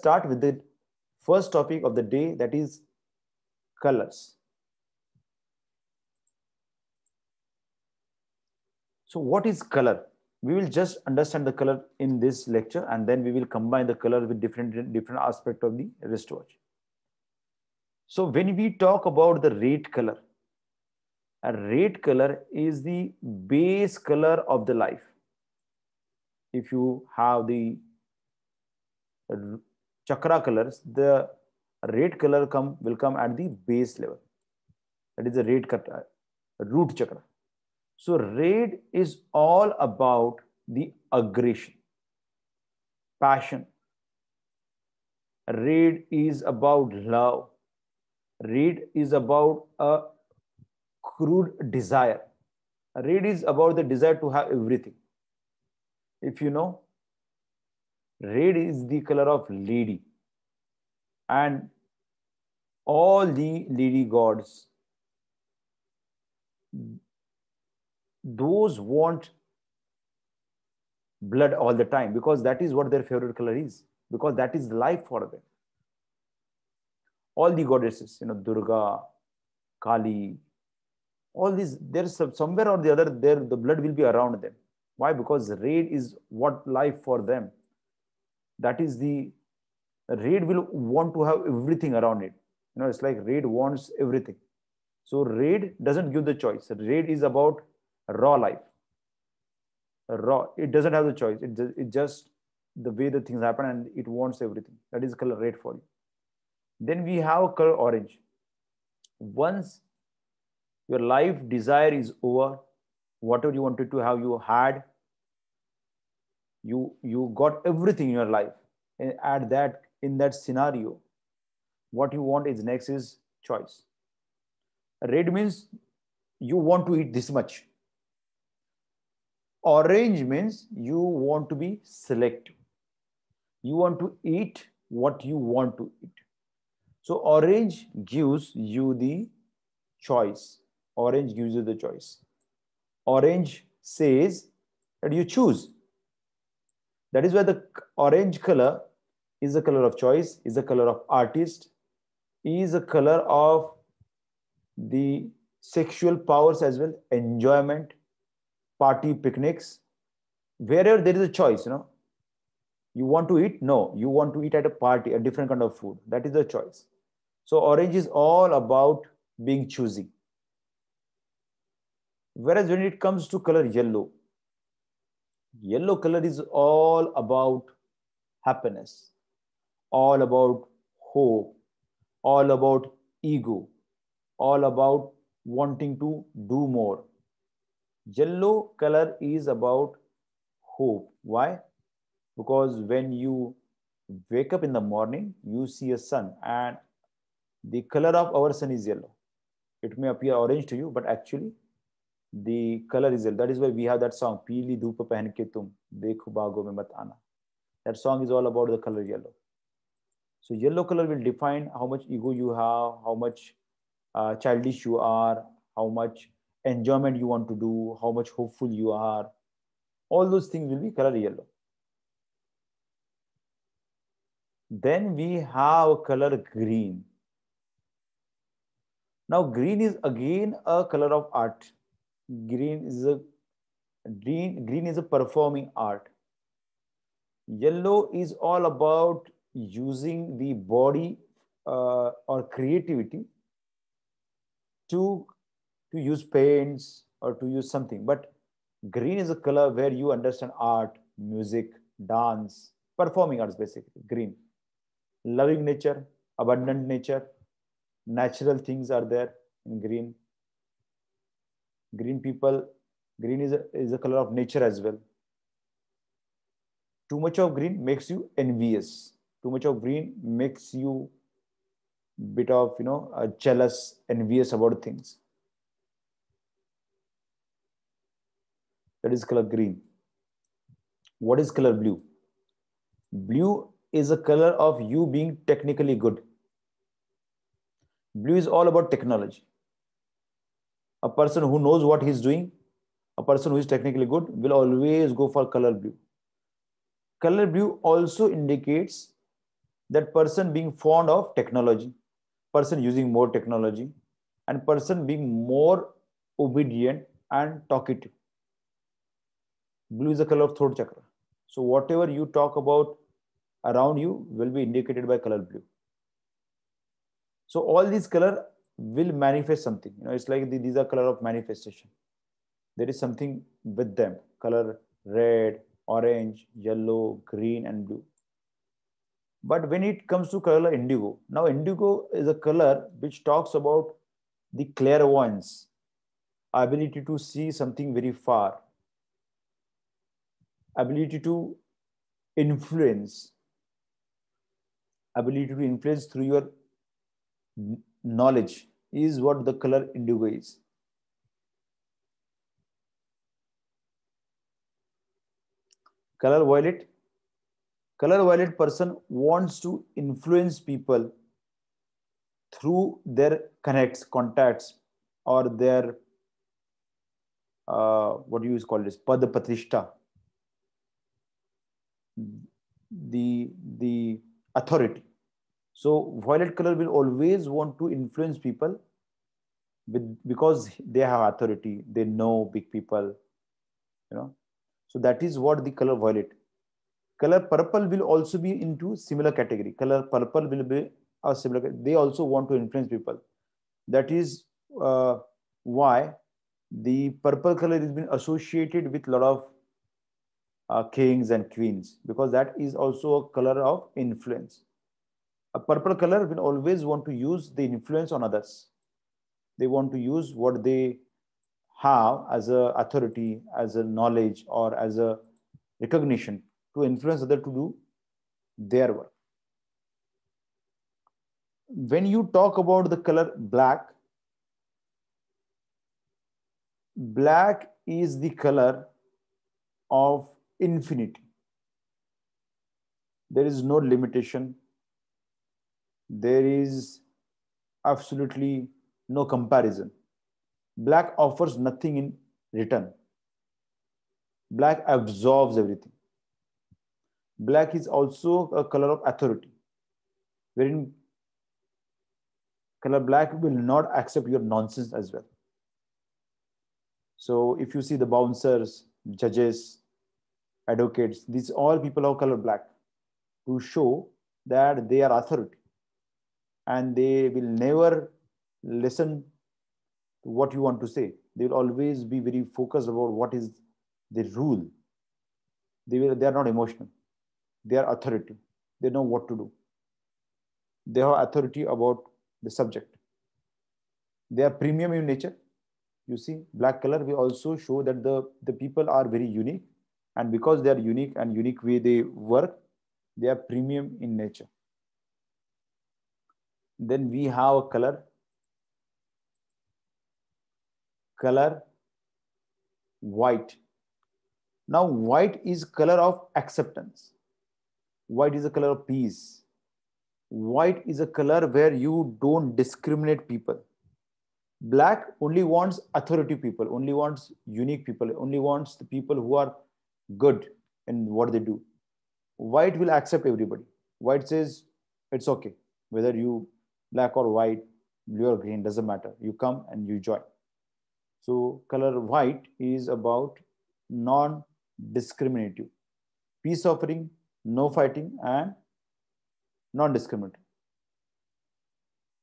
start with the first topic of the day that is colors. So what is color? We will just understand the color in this lecture and then we will combine the color with different, different aspect of the wristwatch. So when we talk about the red color, a red color is the base color of the life. If you have the chakra colors, the red color come will come at the base level. That is the red uh, root chakra. So red is all about the aggression, passion. Red is about love. Red is about a crude desire. Red is about the desire to have everything. If you know, Red is the color of lady. And all the lady gods, those want blood all the time because that is what their favorite color is, because that is life for them. All the goddesses, you know, Durga, Kali, all these, there's somewhere or the other, there the blood will be around them. Why? Because red is what life for them that is the RAID will want to have everything around it. You know, it's like RAID wants everything. So RAID doesn't give the choice. RAID is about raw life. Raw, it doesn't have the choice. It, it just the way the things happen and it wants everything. That is color red for you. Then we have color orange. Once your life desire is over, whatever you wanted to have, you had, you you got everything in your life and at that in that scenario what you want is next is choice red means you want to eat this much orange means you want to be selective you want to eat what you want to eat so orange gives you the choice orange gives you the choice orange says that you choose that is why the orange color is a color of choice, is a color of artist, is a color of the sexual powers as well, enjoyment, party picnics, wherever there is a choice, you know. You want to eat? No, you want to eat at a party, a different kind of food. That is the choice. So orange is all about being choosy. Whereas when it comes to color yellow, Yellow color is all about happiness, all about hope, all about ego, all about wanting to do more. Yellow color is about hope. Why? Because when you wake up in the morning, you see a sun, and the color of our sun is yellow. It may appear orange to you, but actually the color result. That is why we have that song, Peeli Dhupa Pehen Ke Tum, Dekho Bago Mein Mat Aana. That song is all about the color yellow. So yellow color will define how much ego you have, how much uh, childish you are, how much enjoyment you want to do, how much hopeful you are. All those things will be color yellow. Then we have color green. Now green is again a color of art green is a green green is a performing art yellow is all about using the body uh, or creativity to to use paints or to use something but green is a color where you understand art music dance performing arts basically green loving nature abundant nature natural things are there in green green people green is a, is a color of nature as well too much of green makes you envious too much of green makes you bit of you know uh, jealous envious about things that is color green what is color blue blue is a color of you being technically good blue is all about technology a person who knows what he's doing, a person who is technically good, will always go for color blue. Color blue also indicates that person being fond of technology, person using more technology, and person being more obedient and talkative. Blue is the color of throat chakra. So whatever you talk about around you will be indicated by color blue. So all these color will manifest something you know it's like the, these are color of manifestation there is something with them color red orange yellow green and blue but when it comes to color indigo now indigo is a color which talks about the clairvoyance ability to see something very far ability to influence ability to influence through your knowledge is what the color indigo is. Color violet. Color violet person wants to influence people through their connects, contacts, or their uh, what do you call this? Padapatrishta. The the authority. So violet color will always want to influence people with, because they have authority, they know big people, you know. So that is what the color violet. Color purple will also be into similar category. Color purple will be a similar. They also want to influence people. That is uh, why the purple color has been associated with a lot of uh, kings and queens because that is also a color of influence a purple color will always want to use the influence on others. They want to use what they have as a authority, as a knowledge, or as a recognition to influence other to do their work. When you talk about the color black, black is the color of infinity. There is no limitation there is absolutely no comparison. Black offers nothing in return. Black absorbs everything. Black is also a color of authority, wherein color black will not accept your nonsense as well. So if you see the bouncers, judges, advocates, these all people are color black to show that they are authority and they will never listen to what you want to say. They will always be very focused about what is the rule. They, will, they are not emotional. They are authority. They know what to do. They have authority about the subject. They are premium in nature. You see, black color We also show that the, the people are very unique. And because they are unique and unique way they work, they are premium in nature then we have a color color white now white is color of acceptance white is a color of peace white is a color where you don't discriminate people black only wants authority people only wants unique people only wants the people who are good in what they do white will accept everybody white says it's okay whether you black or white, blue or green, doesn't matter. You come and you join. So color white is about non-discriminative. Peace offering, no fighting and non-discriminatory.